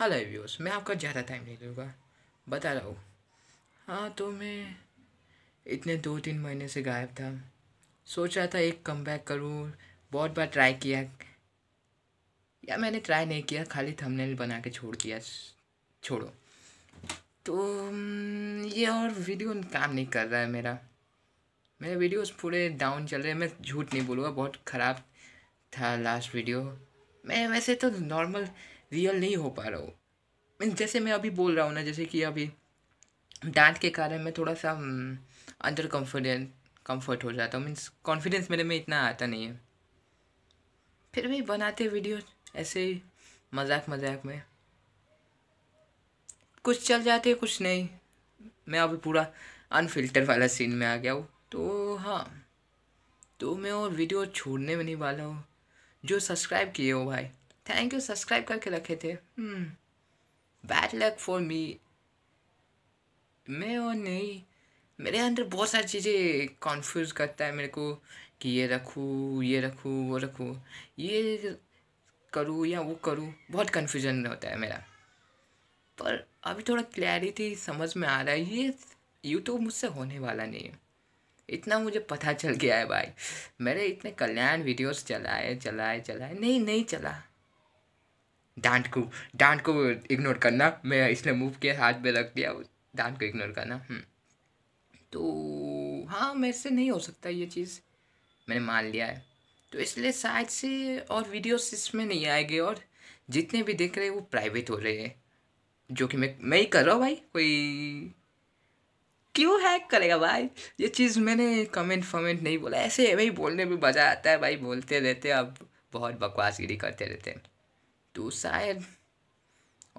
Hello viewers मैं आपका ज़्यादा टाइम नहीं लूँगा बता रहा हूँ हाँ तो मैं इतने दो तीन महीने से गायब था सोच रहा था एक कम बैक करूँ बहुत बार ट्राई किया या मैंने ट्राई नहीं किया खाली थंबनेल बना के छोड़ दिया छोड़ो तो ये और वीडियो काम नहीं कर रहा है मेरा मेरे वीडियोस पूरे डाउन चल रहे हैं मैं झूठ नहीं बोलूँगा बहुत ख़राब था लास्ट वीडियो मैं वैसे तो नॉर्मल रियल नहीं हो पा रहा हो जैसे मैं अभी बोल रहा हूँ ना जैसे कि अभी डांस के कारण मैं थोड़ा सा हम्म, अंदर कॉन्फिडेंट कम्फर्ट हो जाता हूँ मीन्स कॉन्फिडेंस मेरे में इतना आता नहीं है फिर भी बनाते वीडियो ऐसे ही मजाक मजाक में कुछ चल जाते हैं कुछ नहीं मैं अभी पूरा अनफिल्टर वाला सीन में आ गया हूँ तो हाँ तो मैं और वीडियो छोड़ने में नहीं वाला हूँ जो सब्सक्राइब किए हो भाई थैंक यू सब्सक्राइब करके रखे थे बैड लक फॉर मी मैं और नहीं मेरे अंदर बहुत सारी चीज़ें कॉन्फ्यूज करता है मेरे को कि ये रखूँ ये रखूँ वो रखूँ ये करूँ या वो करूँ बहुत कन्फ्यूजन होता है मेरा पर अभी थोड़ा क्लैरिटी समझ में आ रहा है ये यूट्यूब मुझसे होने वाला नहीं है इतना मुझे पता चल गया है भाई मेरे इतने कल्याण वीडियोस चलाए चलाए चलाए नहीं नहीं चला डांट को डांट को इग्नोर करना मैं इसने मूव किया हाथ पे रख दिया डांट को इग्नोर करना हम्म। तो हाँ मेरे से नहीं हो सकता ये चीज़ मैंने मान लिया है तो इसलिए शायद से और वीडियोस इसमें नहीं आएंगे और जितने भी देख रहे हैं वो प्राइवेट हो रहे हैं जो कि मैं मैं ही कर रहा हूँ भाई कोई क्यों हैक करेगा भाई ये चीज़ मैंने कमेंट फमेंट नहीं बोला ऐसे भाई बोलने में मज़ा आता है भाई बोलते रहते अब बहुत बकवासगिरी करते रहते हैं तो शायद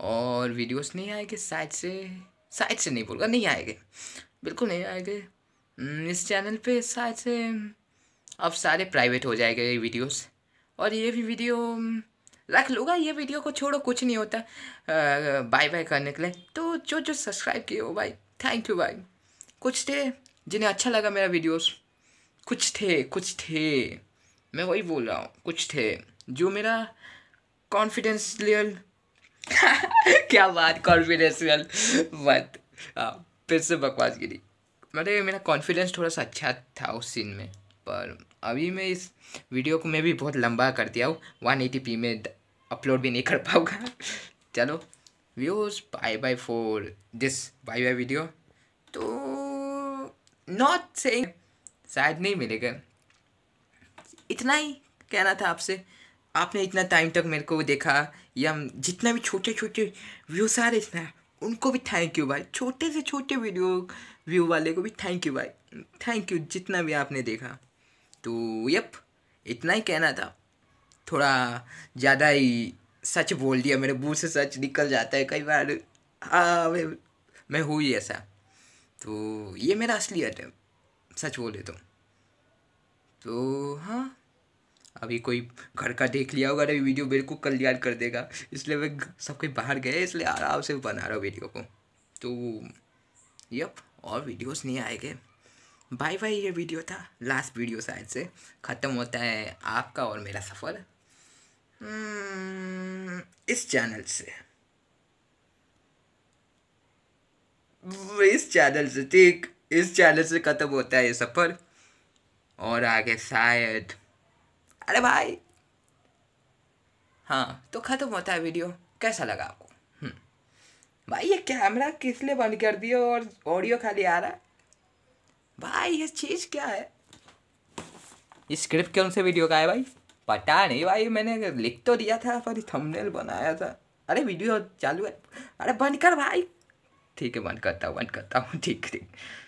और वीडियोस नहीं आएंगे साइड से साइड से नहीं बोलूँगा नहीं आएंगे बिल्कुल नहीं आएंगे हम्म, इस चैनल पे शायद से अब सारे प्राइवेट हो जाएगा ये वीडियोस और ये भी वीडियो रख लूँगा ये वीडियो को छोड़ो कुछ नहीं होता बाय बाय करने के लिए तो जो जो सब्सक्राइब किए हो भाई थैंक यू भाई कुछ थे जिन्हें अच्छा लगा मेरा वीडियोस कुछ थे कुछ थे मैं वही बोल रहा हूँ कुछ थे जो मेरा कॉन्फिडेंस लेवल क्या बात कॉन्फिडेंशियल बात हाँ फिर से बकवास गिरी मतलब मेरा कॉन्फिडेंस थोड़ा सा अच्छा था उस सीन में पर अभी मैं इस वीडियो को मैं भी बहुत लंबा कर दिया हूँ वन एटी पी में अपलोड भी नहीं कर पाऊँगा चलो views bye bye for this bye bye video तो नॉट से शायद नहीं मिलेगा इतना ही कहना था आपसे आपने इतना टाइम तक मेरे को देखा या जितना भी छोटे छोटे व्यू आ रहे थे उनको भी थैंक यू भाई छोटे से छोटे वीडियो व्यू वाले को भी थैंक यू भाई थैंक यू जितना भी आपने देखा तो यप इतना ही कहना था थोड़ा ज़्यादा ही सच बोल दिया मेरे मुँह से सच निकल जाता है कई बार हाँ मैं मैं हूँ ही ऐसा तो ये मेरा असलियत है सच बोले तो तो हाँ अभी कोई घर का देख लिया होगा तो अभी वीडियो मेरे को कर देगा इसलिए वे सब कोई बाहर गए इसलिए आराम से बना रहा हूँ वीडियो को तो यप और वीडियोस नहीं आएंगे बाय बाय ये वीडियो था लास्ट वीडियो शायद से ख़त्म होता है आपका और मेरा सफ़र हम्म, इस चैनल से इस चैनल से ठीक इस चैनल से ख़त्म होता है ये सफ़र और आगे शायद अरे भाई हाँ तो ख़त्म होता है वीडियो कैसा लगा आपको हम्म। भाई ये कैमरा किस लिए बंद कर दिया और ऑडियो खाली आ रहा है भाई ये चीज़ क्या है ये स्क्रिप्ट कौन से वीडियो का है भाई पता नहीं भाई मैंने लिख तो दिया था पर थंबनेल बनाया था अरे वीडियो चालू है अरे बंद कर भाई ठीक है बंद करता हूँ बंद करता हूँ ठीक ठीक